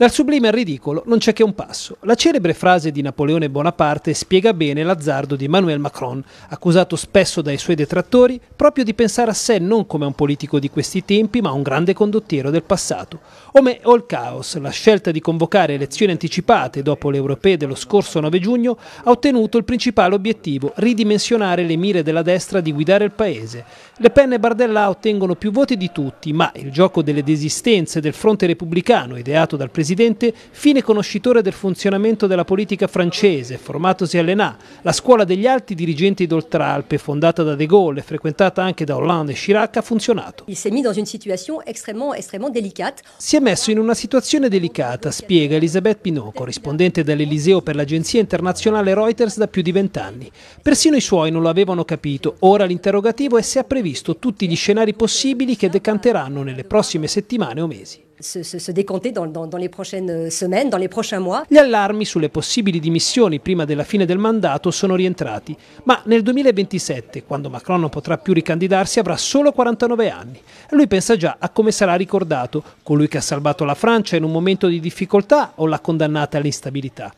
Dal sublime al ridicolo non c'è che un passo. La celebre frase di Napoleone Bonaparte spiega bene l'azzardo di Emmanuel Macron, accusato spesso dai suoi detrattori proprio di pensare a sé non come un politico di questi tempi, ma un grande condottiero del passato. Come All Chaos, la scelta di convocare elezioni anticipate dopo le europee dello scorso 9 giugno, ha ottenuto il principale obiettivo, ridimensionare le mire della destra di guidare il paese. Le penne e Bardella ottengono più voti di tutti, ma il gioco delle desistenze del fronte repubblicano ideato dal presidente presidente, fine conoscitore del funzionamento della politica francese, formatosi all'ENA, la scuola degli alti dirigenti d'Oltralpe, fondata da De Gaulle e frequentata anche da Hollande e Chirac, ha funzionato. Si è messo in una situazione delicata, spiega Elisabeth Pinot, corrispondente dell'Eliseo per l'agenzia internazionale Reuters da più di vent'anni. Persino i suoi non lo avevano capito, ora l'interrogativo è se ha previsto tutti gli scenari possibili che decanteranno nelle prossime settimane o mesi se, se, se décompter dans, dans, dans, les prochaines euh, semaines, dans les prochains mois. Gli allarmi sulle possibili dimissioni prima della fine del mandato sono rientrati, ma nel 2027, quando Macron non potrà più ricandidarsi, avrà solo 49 anni. Lui pensa già a come sarà ricordato, colui che ha salvato la Francia in un momento di difficoltà o l'ha condannata all'instabilità.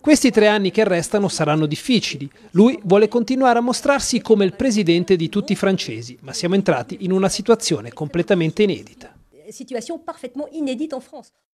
Questi tre anni che restano saranno difficili. Lui vuole continuare a mostrarsi come il presidente di tutti i francesi, ma siamo entrati in una situazione completamente inedita. situation parfaitement inédite en France.